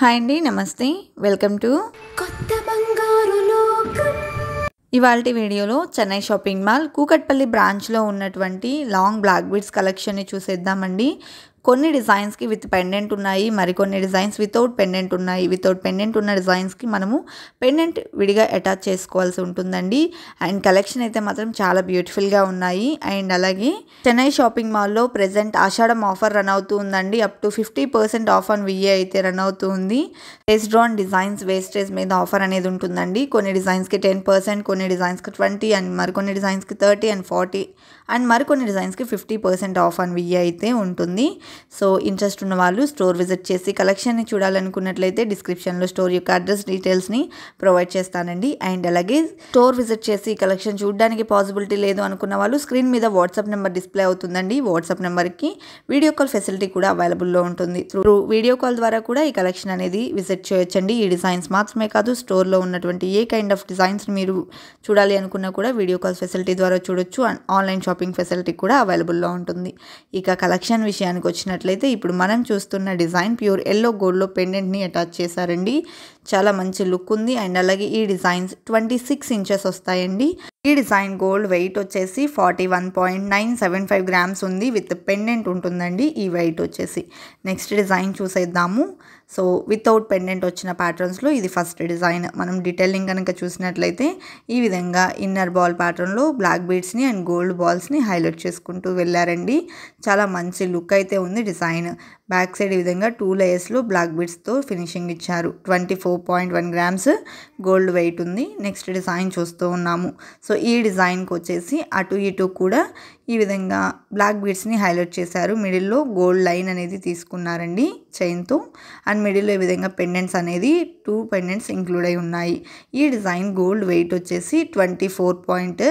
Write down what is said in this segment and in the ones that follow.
hi అండి నమస్తే welcome to కొత్త బంగారు ఇవాళ వీడియోలో చెన్నై షాపింగ్ మాల్ కూకట్పల్లి బ్రాంచ్లో ఉన్నటువంటి లాంగ్ బ్లాక్ బీడ్స్ కలెక్షన్ని చూసేద్దామండి కొన్ని డిజైన్స్కి విత్ పెండెంట్ ఉన్నాయి మరికొన్ని డిజైన్స్ వితౌట్ పెండెంట్ ఉన్నాయి వితౌట్ పెండెంట్ ఉన్న డిజైన్స్కి మనము పెండెంట్ విడిగా అటాచ్ చేసుకోవాల్సి ఉంటుందండి అండ్ కలెక్షన్ అయితే మాత్రం చాలా బ్యూటిఫుల్గా ఉన్నాయి అండ్ అలాగే చెన్నై షాపింగ్ మాల్లో ప్రజెంట్ ఆషాఢం ఆఫర్ రన్ అవుతూ ఉందండి up to fifty percent off on VA అయితే రన్ అవుతుంది బేస్డ్ డ్రాన్ డిజైన్స్ వేస్టేజ్ మీద ఆఫర్ అనేది ఉంటుందండి కొన్ని డిజైన్స్కి టెన్ పర్సెంట్ కొన్ని డిజైన్స్కి ట్వంటీ అండ్ మరికొన్ని డిజైన్స్కి థర్టీ అండ్ ఫార్టీ అండ్ మరికొన్ని డిజైన్స్కి ఫిఫ్టీ పర్సెంట్ ఆఫ్ అని వెయ్యి అయితే ఉంటుంది సో ఇంట్రెస్ట్ ఉన్న వాళ్ళు స్టోర్ విజిట్ చేసి కలెక్షన్ని చూడాలనుకున్నట్లయితే డిస్క్రిప్షన్లో స్టోర్ యొక్క అడ్రస్ డీటెయిల్స్ని ప్రొవైడ్ చేస్తానండి అండ్ అలాగే స్టోర్ విజిట్ చేసి కలెక్షన్ చూడడానికి పాసిబిలిటీ లేదు అనుకున్న వాళ్ళు స్క్రీన్ మీద వాట్సాప్ నెంబర్ డిస్ప్లే అవుతుందండి వాట్సాప్ నెంబర్కి వీడియో కాల్ ఫెసిలిటీ కూడా అవైలబుల్లో ఉంటుంది త్రూ వీడియో కాల్ ద్వారా కూడా ఈ కలెక్షన్ అనేది విజిట్ చేయొచ్చండి ఈ డిజైన్స్ మాత్రమే కాదు స్టోర్లో ఉన్నటువంటి ఏ కైండ్ ఆఫ్ డిజైన్స్ని మీరు చూడాలి అనుకున్నా కూడా వీడియో కాల్ ఫెసిలిటీ ద్వారా చూడొచ్చు and online shopping shopping facility కూడా అవైలబుల్లో ఉంటుంది ఇక కలెక్షన్ విషయానికి వచ్చినట్లయితే ఇప్పుడు మనం చూస్తున్న డిజైన్ ప్యూర్ ఎల్లో గోల్డ్లో పెండెంట్ని అటాచ్ చేశారండి చాలా మంచి లుక్ ఉంది అండ్ అలాగే ఈ డిజైన్స్ ట్వంటీ సిక్స్ ఇంచెస్ వస్తాయండి ఈ డిజైన్ గోల్డ్ వెయిట్ వచ్చేసి forty one point nine seven five grams ఉంది విత్ పెండెంట్ ఉంటుందండి ఈ వెయిట్ వచ్చేసి నెక్స్ట్ డిజైన్ చూసేద్దాము సో వితౌట్ పెండెంట్ వచ్చిన ప్యాటర్న్స్లో ఇది ఫస్ట్ డిజైన్ మనం డీటెయిలింగ్ కనుక చూసినట్లయితే ఈ విధంగా ఇన్నర్ బాల్ ప్యాటర్న్లో బ్లాక్ బీడ్స్ని అండ్ గోల్డ్ బాల్స్ని హైలైట్ చేసుకుంటూ వెళ్ళారండి చాలా మంచి లుక్ అయితే ఉంది డిజైన్ బ్యాక్ సైడ్ ఈ విధంగా టూ లేయర్స్లో బ్లాక్ బీడ్స్తో ఫినిషింగ్ ఇచ్చారు twenty four point one grams gold weight ఉంది నెక్స్ట్ డిజైన్ చూస్తూ ఉన్నాము సో ఈ డిజైన్కి వచ్చేసి అటు ఇటు కూడా ఈ విధంగా బ్లాక్ బీడ్స్ని హైలైట్ చేశారు మిడిల్లో గోల్డ్ లైన్ అనేది తీసుకున్నారండి చైన్తో అండ్ మిడిల్లో ఈ విధంగా పెండెంట్స్ అనేది టూ పెండెంట్స్ ఇంక్లూడ్ అయి ఉన్నాయి ఈ డిజైన్ గోల్డ్ వెయిట్ వచ్చేసి twenty four point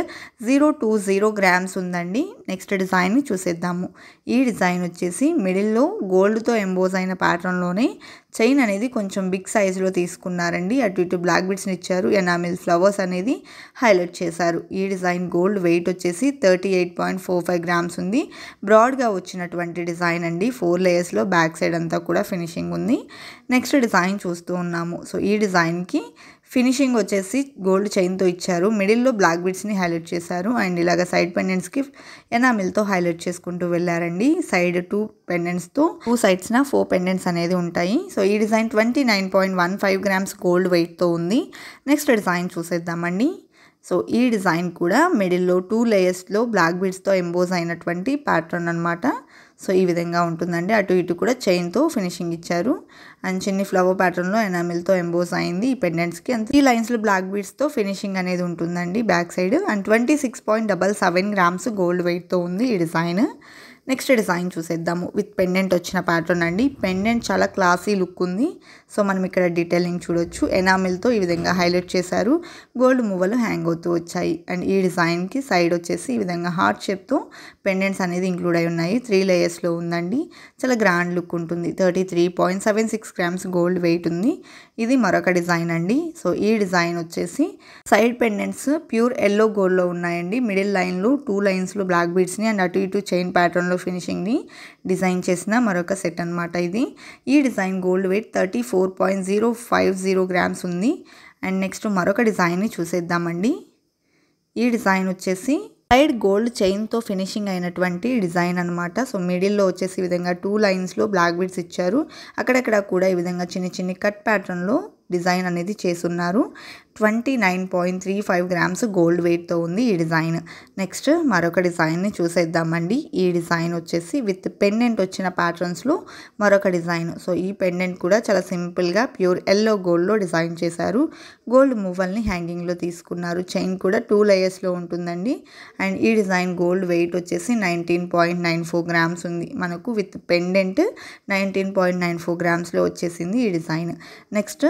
zero two zero grams ఉందండి నెక్స్ట్ డిజైన్ని చూసేద్దాము ఈ డిజైన్ వచ్చేసి మిడిల్లో గోల్డ్తో ఎంబోజ్ అయిన ప్యాటర్న్లోనే చైన్ అనేది కొంచెం బిగ్ సైజులో తీసుకున్నారండి అటు ఇటు బ్లాక్ బిట్స్ని ఇచ్చారు ఎనామిల్ ఫ్లవర్స్ అనేది హైలైట్ చేశారు ఈ డిజైన్ గోల్డ్ వెయిట్ వచ్చేసి thirty eight point four five grams ఉంది బ్రాడ్గా వచ్చినటువంటి డిజైన్ అండి ఫోర్ లేయర్స్లో బ్యాక్ సైడ్ అంతా కూడా ఫినిషింగ్ ఉంది నెక్స్ట్ డిజైన్ చూస్తూ ఉన్నాము సో ఈ డిజైన్కి ఫినిషింగ్ వచ్చేసి గోల్డ్ చైన్తో ఇచ్చారు మిడిల్లో బ్లాక్ బిట్స్ని హైలైట్ చేశారు అండ్ ఇలాగ సైడ్ పెండెంట్స్కి ఎనామిల్తో హైలైట్ చేసుకుంటూ వెళ్ళారండి సైడ్ టూ పెండెంట్స్తో టూ సైడ్స్న ఫోర్ పెండెంట్స్ అనేది ఉంటాయి సో ఈ design twenty nine point one five grams gold వెయిట్తో ఉంది నెక్స్ట్ డిజైన్ చూసేద్దామండి సో ఈ డిజైన్ కూడా మిడిల్లో టూ లేయర్స్లో బ్లాక్ బీడ్స్తో ఎంబోజ్ అయినటువంటి ప్యాటర్న్ అనమాట సో ఈ విధంగా ఉంటుందండి అటు ఇటు కూడా చైన్తో ఫినిషింగ్ ఇచ్చారు అండ్ చిన్ని ఫ్లవర్ ప్యాటర్న్లో ఎనామిల్తో ఎంబోస్ అయింది ఈ పెండెంట్స్కి అంత ఈ లైన్స్లో బ్లాక్ బీడ్స్తో ఫినిషింగ్ అనేది ఉంటుందండి back side and twenty six point double seven grams gold వెయిట్తో ఉంది ఈ డిజైన్ నెక్స్ట్ డిజైన్ చూసేద్దాము విత్ పెండెంట్ వచ్చిన ప్యాటర్న్ అండి పెండెంట్ చాలా క్లాసీ లుక్ ఉంది సో మనం ఇక్కడ డీటెయిలింగ్ చూడొచ్చు ఎనామిల్తో ఈ విధంగా హైలైట్ చేశారు గోల్డ్ మువ్వలు హ్యాంగ్ అవుతూ వచ్చాయి అండ్ ఈ డిజైన్కి సైడ్ వచ్చేసి ఈ విధంగా హార్ట్ షేప్తో పెండెంట్స్ అనేది ఇంక్లూడ్ అయి ఉన్నాయి త్రీ లేయర్స్లో ఉందండి చాలా గ్రాండ్ లుక్ ఉంటుంది thirty three point seven six grams gold weight ఉంది ఇది మరొక డిజైన్ అండి సో ఈ డిజైన్ వచ్చేసి సైడ్ పెండెంట్స్ ప్యూర్ ఎల్లో గోల్డ్లో ఉన్నాయండి మిడిల్ లైన్లు టూ లైన్స్లో బ్లాక్ బీడ్స్ని అండ్ అటు ఇటు చైన్ ప్యాటర్న్లో ఫినిషింగ్ని డిజైన్ చేసిన మరొక సెట్ అనమాట ఇది ఈ design gold weight thirty four four point zero five zero grams ఉంది అండ్ నెక్స్ట్ మరొక డిజైన్ని చూసేద్దామండి ఈ డిజైన్ వచ్చేసి సైడ్ గోల్డ్ చైన్తో ఫినిషింగ్ అయినటువంటి డిజైన్ అనమాట సో మిడిల్లో వచ్చేసి ఈ విధంగా టూ లైన్స్లో బ్లాక్ బీడ్స్ ఇచ్చారు అక్కడక్కడ కూడా ఈ విధంగా చిన్న చిన్న కట్ ప్యాటర్న్లో డిజైన్ అనేది ఉన్నారు twenty nine point three five grams gold వెయిట్తో ఉంది ఈ డిజైన్ నెక్స్ట్ మరొక డిజైన్ని చూసేద్దామండి ఈ డిజైన్ వచ్చేసి విత్ పెండెంట్ వచ్చిన ప్యాటర్న్స్లో మరొక డిజైన్ సో ఈ పెండెంట్ కూడా చాలా సింపుల్గా ప్యూర్ ఎల్లో గోల్డ్లో డిజైన్ చేశారు గోల్డ్ మూవల్ని హ్యాంగింగ్లో తీసుకున్నారు చైన్ కూడా టూ లేయర్స్లో ఉంటుందండి అండ్ ఈ డిజైన్ గోల్డ్ వెయిట్ వచ్చేసి nineteen point nine four grams ఉంది మనకు with pendant nineteen point nine four గ్రామ్స్లో వచ్చేసింది ఈ డిజైన్ నెక్స్ట్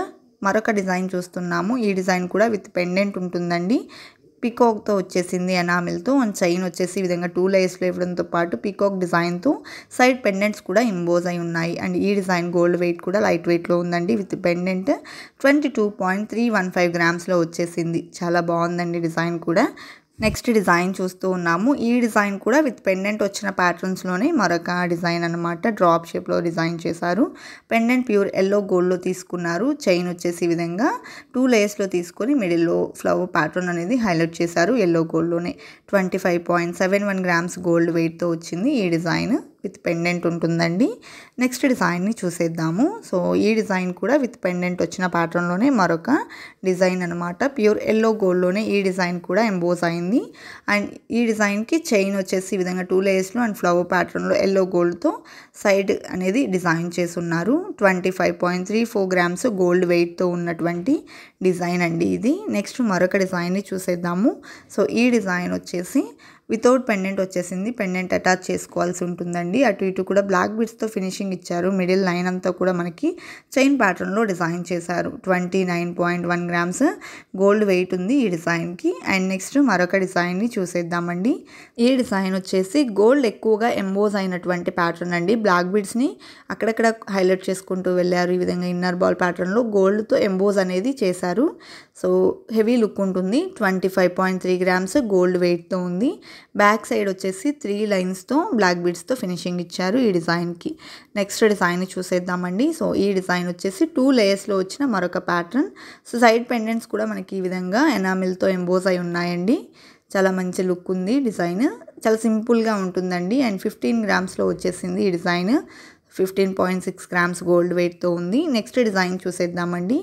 మరొక డిజైన్ చూస్తున్నాము ఈ డిజైన్ కూడా విత్ పెండెంట్ ఉంటుందండి పికాక్తో వచ్చేసింది ఎనామిల్తో అండ్ చైన్ వచ్చేసి ఈ విధంగా టూ లేయర్స్లో ఇవ్వడంతో పాటు పికాక్ డిజైన్తో సైడ్ పెండెంట్స్ కూడా ఇంబోజ్ అయి ఉన్నాయి అండ్ ఈ డిజైన్ గోల్డ్ వెయిట్ కూడా లైట్ వెయిట్లో ఉందండి with pendant twenty two point three one five గ్రామ్స్లో వచ్చేసింది చాలా బాగుందండి డిజైన్ కూడా నెక్స్ట్ డిజైన్ చూస్తూ ఉన్నాము ఈ డిజైన్ కూడా విత్ పెండెంట్ వచ్చిన ప్యాటర్న్స్లోనే మరొక డిజైన్ అనమాట డ్రాప్ షేప్లో డిజైన్ చేశారు పెండెంట్ ప్యూర్ ఎల్లో గోల్డ్లో తీసుకున్నారు చైన్ వచ్చేసి విధంగా టూ లేయర్స్లో తీసుకొని మిడిల్లో ఫ్లవర్ ప్యాటర్న్ అనేది హైలైట్ చేశారు ఎల్లో గోల్డ్లోనే twenty five point seven one grams gold వెయిట్తో వచ్చింది ఈ డిజైన్ విత్ పెండెంట్ ఉంటుందండి నెక్స్ట్ డిజైన్ని చూసేద్దాము సో ఈ డిజైన్ కూడా విత్ పెండెంట్ వచ్చిన ప్యాటర్న్లోనే మరొక డిజైన్ అనమాట ప్యూర్ ఎల్లో గోల్డ్లోనే ఈ డిజైన్ కూడా ఎంబోజ్ అయింది అండ్ ఈ డిజైన్కి చైన్ వచ్చేసి ఈ విధంగా టూ లేయర్స్లో అండ్ ఫ్లవర్ ప్యాటర్న్లో ఎల్లో గోల్డ్తో సైడ్ అనేది డిజైన్ ఉన్నారు twenty five point three four grams gold వెయిట్తో ఉన్నటువంటి డిజైన్ అండి ఇది నెక్స్ట్ మరొక డిజైన్ని చూసేద్దాము సో ఈ డిజైన్ వచ్చేసి వితౌట్ పెండెంట్ వచ్చేసింది పెండెంట్ అటాచ్ చేసుకోవాల్సి ఉంటుందండి అటు ఇటు కూడా బ్లాక్ బిట్స్తో ఫినిషింగ్ ఇచ్చారు మిడిల్ లైన్ అంతా కూడా మనకి చైన్ ప్యాటర్న్లో డిజైన్ చేశారు twenty nine point one grams gold weight ఉంది ఈ డిజైన్కి అండ్ నెక్స్ట్ మరొక డిజైన్ని చూసేద్దామండి ఈ డిజైన్ వచ్చేసి గోల్డ్ ఎక్కువగా ఎంబోజ్ అయినటువంటి ప్యాటర్న్ అండి బ్లాక్ బిట్స్ని అక్కడక్కడ హైలైట్ చేసుకుంటూ వెళ్ళారు ఈ విధంగా ఇన్నర్ బాల్ ప్యాటర్న్లో గోల్డ్తో ఎంబోజ్ అనేది చేశారు సో హెవీ లుక్ ఉంటుంది twenty five point three grams gold వెయిట్తో ఉంది బ్యాక్ సైడ్ వచ్చేసి త్రీ లైన్స్తో బ్లాక్ బీడ్స్తో ఫినిషింగ్ ఇచ్చారు ఈ డిజైన్కి నెక్స్ట్ డిజైన్ చూసేద్దామండి సో ఈ డిజైన్ వచ్చేసి టూ లేయర్స్లో వచ్చిన మరొక ప్యాటర్న్ సో సైడ్ పెండెంట్స్ కూడా మనకి ఈ విధంగా ఎనామిల్తో ఎంబోజ్ అయి ఉన్నాయండి చాలా మంచి లుక్ ఉంది డిజైన్ చాలా సింపుల్గా ఉంటుందండి అండ్ ఫిఫ్టీన్ గ్రామ్స్లో వచ్చేసింది ఈ design fifteen point six grams gold వెయిట్తో ఉంది నెక్స్ట్ డిజైన్ చూసేద్దామండి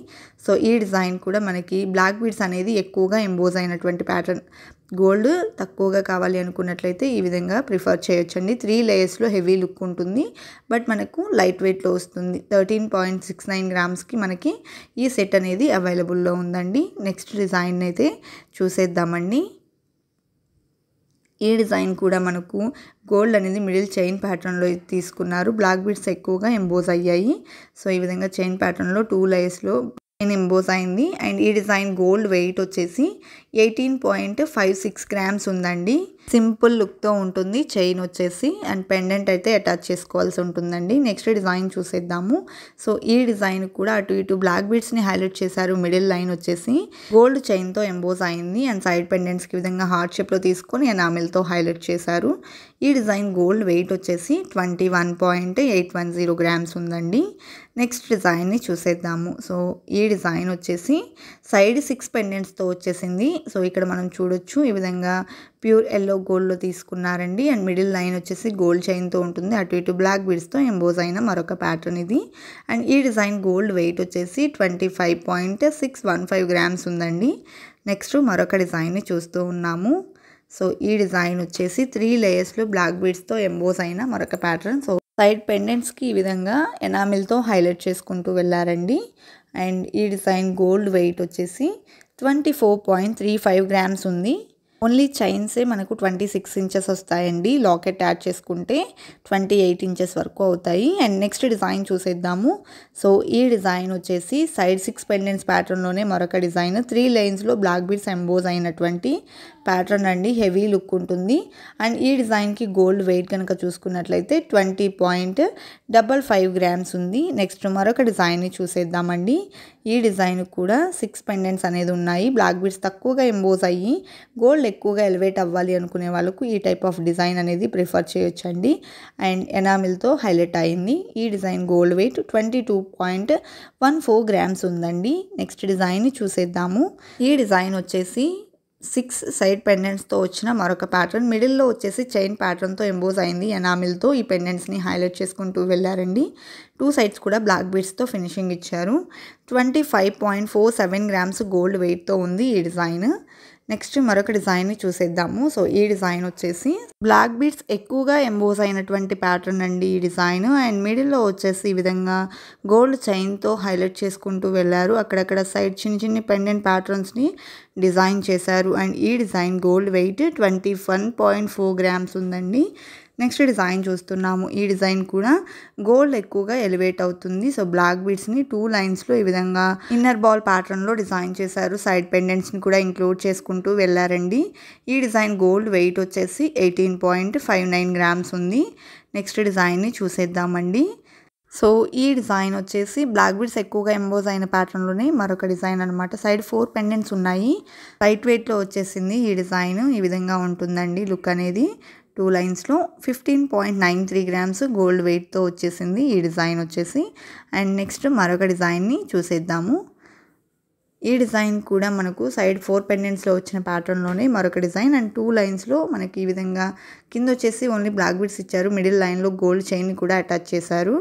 సో ఈ డిజైన్ కూడా మనకి బ్లాక్ బీడ్స్ అనేది ఎక్కువగా ఎంబోజ్ అయినటువంటి ప్యాటర్న్ గోల్డ్ తక్కువగా కావాలి అనుకున్నట్లయితే ఈ విధంగా ప్రిఫర్ చేయొచ్చండి త్రీ లేయర్స్లో హెవీ లుక్ ఉంటుంది బట్ మనకు లైట్ వెయిట్లో వస్తుంది థర్టీన్ పాయింట్ సిక్స్ నైన్ గ్రామ్స్కి మనకి ఈ సెట్ అనేది అవైలబుల్లో ఉందండి నెక్స్ట్ డిజైన్ అయితే చూసేద్దామండి ఈ డిజైన్ కూడా మనకు గోల్డ్ అనేది మిడిల్ చైన్ ప్యాటర్న్లో తీసుకున్నారు బ్లాక్ బీడ్స్ ఎక్కువగా ఎంబోజ్ అయ్యాయి సో ఈ విధంగా చైన్ ప్యాటర్న్లో టూ లైర్స్లో నేను ఎంబోస్ అయింది అండ్ ఈ డిజైన్ గోల్డ్ వెయిట్ వచ్చేసి eighteen point five six grams ఉందండి సింపుల్ లుక్తో ఉంటుంది చైన్ వచ్చేసి అండ్ పెండెంట్ అయితే అటాచ్ చేసుకోవాల్సి ఉంటుందండి నెక్స్ట్ డిజైన్ చూసేద్దాము సో ఈ డిజైన్ కూడా అటు ఇటు బ్లాక్ బీడ్స్ని హైలైట్ చేశారు మిడిల్ లైన్ వచ్చేసి గోల్డ్ చైన్తో ఎంబోస్ అయింది అండ్ సైడ్ పెండెంట్స్కి విధంగా హార్ట్ షేప్లో తీసుకొని అండ్ ఆమెల్తో హైలైట్ చేశారు ఈ డిజైన్ గోల్డ్ వెయిట్ వచ్చేసి twenty one point eight one zero grams ఉందండి నెక్స్ట్ డిజైన్ని చూసేద్దాము సో ఈ డిజైన్ వచ్చేసి సైడ్ సిక్స్ పెండెంట్స్తో వచ్చేసింది సో ఇక్కడ మనం చూడొచ్చు ఈ విధంగా ప్యూర్ ఎల్లో గోల్డ్లో తీసుకున్నారండి అండ్ మిడిల్ లైన్ వచ్చేసి గోల్డ్ చైన్తో ఉంటుంది అటు ఇటు బ్లాక్ బీడ్స్తో ఎంబోజ్ అయిన మరొక ప్యాటర్న్ ఇది అండ్ ఈ డిజైన్ గోల్డ్ వెయిట్ వచ్చేసి twenty five point six one five grams ఉందండి నెక్స్ట్ మరొక డిజైన్ని చూస్తూ ఉన్నాము సో ఈ డిజైన్ వచ్చేసి త్రీ లేయర్స్లో బ్లాక్ బీడ్స్తో ఎంబోజ్ అయిన మరొక ప్యాటర్న్ సో సైడ్ పెండెంట్స్కి ఈ విధంగా ఎనామిల్తో హైలైట్ చేసుకుంటూ వెళ్ళారండి అండ్ ఈ డిజైన్ గోల్డ్ వెయిట్ వచ్చేసి twenty four point three five grams ఉంది ఓన్లీ చైన్సే మనకు ట్వంటీ సిక్స్ ఇంచెస్ వస్తాయండి లాకెట్ యాడ్ చేసుకుంటే ట్వంటీ ఎయిట్ ఇంచెస్ వరకు అవుతాయి అండ్ నెక్స్ట్ డిజైన్ చూసేద్దాము సో ఈ డిజైన్ వచ్చేసి సైడ్ సిక్స్ పెండెంట్స్ ప్యాటర్న్లోనే మరొక డిజైన్ త్రీ లైన్స్లో బ్లాక్ బీడ్స్ ఎంబోజ్ అయినటువంటి ప్యాటర్న్ అండి హెవీ లుక్ ఉంటుంది అండ్ ఈ డిజైన్కి గోల్డ్ వెయిట్ కనుక చూసుకున్నట్లయితే twenty point double five grams ఉంది నెక్స్ట్ మరొక డిజైన్ని చూసేద్దామండి ఈ డిజైన్ కూడా సిక్స్ పెండెంట్స్ అనేది ఉన్నాయి బ్లాక్ బీడ్స్ తక్కువగా ఎంబోజ్ అయ్యి గోల్డ్ ఎక్కువగా ఎలివేట్ అవ్వాలి అనుకునే వాళ్ళకు ఈ టైప్ ఆఫ్ డిజైన్ అనేది ప్రిఫర్ చేయొచ్చండి అండ్ ఎనామిల్తో హైలైట్ అయింది ఈ design gold weight twenty two point one four grams ఉందండి నెక్స్ట్ డిజైన్ని చూసేద్దాము ఈ డిజైన్ వచ్చేసి సిక్స్ సైడ్ పెండెంట్స్తో వచ్చిన మరొక ప్యాటర్న్ మిడిల్లో వచ్చేసి చైన్ ప్యాటర్న్తో ఎంబోజ్ అయింది ఎనామిల్తో ఈ పెండెంట్స్ని హైలైట్ చేసుకుంటూ వెళ్ళారండి టూ సైడ్స్ కూడా బ్లాక్ బీడ్స్తో ఫినిషింగ్ ఇచ్చారు twenty five point four seven grams gold వెయిట్తో ఉంది ఈ డిజైన్ నెక్స్ట్ మరొక డిజైన్ని చూసేద్దాము సో ఈ డిజైన్ వచ్చేసి బ్లాక్ బీడ్స్ ఎక్కువగా ఎంబోజ్ అయినటువంటి ప్యాటర్న్ అండి ఈ డిజైన్ అండ్ మిడిల్లో వచ్చేసి ఈ విధంగా గోల్డ్ చైన్తో హైలైట్ చేసుకుంటూ వెళ్ళారు అక్కడక్కడ సైడ్ చిన్న చిన్న పెండెంట్ ప్యాటర్న్స్ని డిజైన్ చేశారు అండ్ ఈ design gold weight twenty one point four grams ఉందండి నెక్స్ట్ డిజైన్ చూస్తున్నాము ఈ డిజైన్ కూడా గోల్డ్ ఎక్కువగా ఎలివేట్ అవుతుంది సో బ్లాక్ బీడ్స్ని టూ లైన్స్లో ఈ విధంగా ఇన్నర్ బాల్ ప్యాటర్న్లో డిజైన్ చేశారు సైడ్ పెండెంట్స్ని కూడా ఇంక్లూడ్ చేసుకుంటూ వెళ్ళారండి ఈ డిజైన్ గోల్డ్ వెయిట్ వచ్చేసి eighteen point five nine grams ఉంది నెక్స్ట్ డిజైన్ని చూసేద్దామండి సో ఈ డిజైన్ వచ్చేసి బ్లాక్ బీడ్స్ ఎక్కువగా ఎంబోజ్ అయిన ప్యాటర్న్లోనే మరొక డిజైన్ అనమాట సైడ్ ఫోర్ పెండెంట్స్ ఉన్నాయి లైట్ వెయిట్లో వచ్చేసింది ఈ డిజైన్ ఈ విధంగా ఉంటుందండి లుక్ అనేది టూ లైన్స్లో fifteen point nine three grams gold వెయిట్తో వచ్చేసింది ఈ డిజైన్ వచ్చేసి అండ్ నెక్స్ట్ మరొక డిజైన్ని చూసేద్దాము ఈ డిజైన్ కూడా మనకు సైడ్ ఫోర్ పెండెంట్స్లో వచ్చిన ప్యాటర్న్లోనే మరొక డిజైన్ అండ్ టూ లైన్స్లో మనకి ఈ విధంగా కింద వచ్చేసి ఓన్లీ బ్లాక్ బిడ్స్ ఇచ్చారు మిడిల్ లైన్లో గోల్డ్ చైన్ కూడా అటాచ్ చేశారు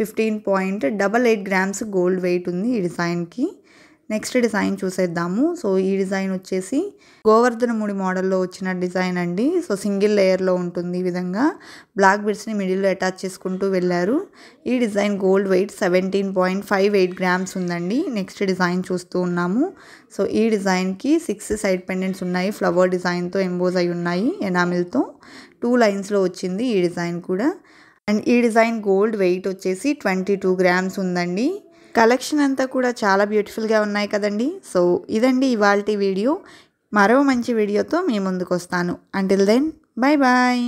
fifteen point double eight grams gold weight ఉంది ఈ డిజైన్కి నెక్స్ట్ డిజైన్ చూసేద్దాము సో ఈ డిజైన్ వచ్చేసి గోవర్ధనముడి మోడల్లో వచ్చిన డిజైన్ అండి సో సింగిల్ లేయర్లో ఉంటుంది ఈ విధంగా బ్లాక్ బిడ్స్ని మిడిల్లో అటాచ్ చేసుకుంటూ వెళ్ళారు ఈ design gold weight seventeen point five eight grams ఉందండి నెక్స్ట్ డిజైన్ చూస్తూ ఉన్నాము సో ఈ డిజైన్కి సిక్స్ సైడ్ పెండెంట్స్ ఉన్నాయి ఫ్లవర్ డిజైన్తో ఎంబోజ్ అయి ఉన్నాయి ఎనామిల్తో టూ లైన్స్లో వచ్చింది ఈ డిజైన్ కూడా అండ్ ఈ డిజైన్ గోల్డ్ వెయిట్ వచ్చేసి ట్వంటీ టూ గ్రామ్స్ ఉందండి కలెక్షన్ అంతా కూడా చాలా బ్యూటిఫుల్గా ఉన్నాయి కదండి సో ఇదండి ఇవాళ వీడియో మరో మంచి వీడియోతో మీ ముందుకు వస్తాను అంటిల్ దెన్ బాయ్ బాయ్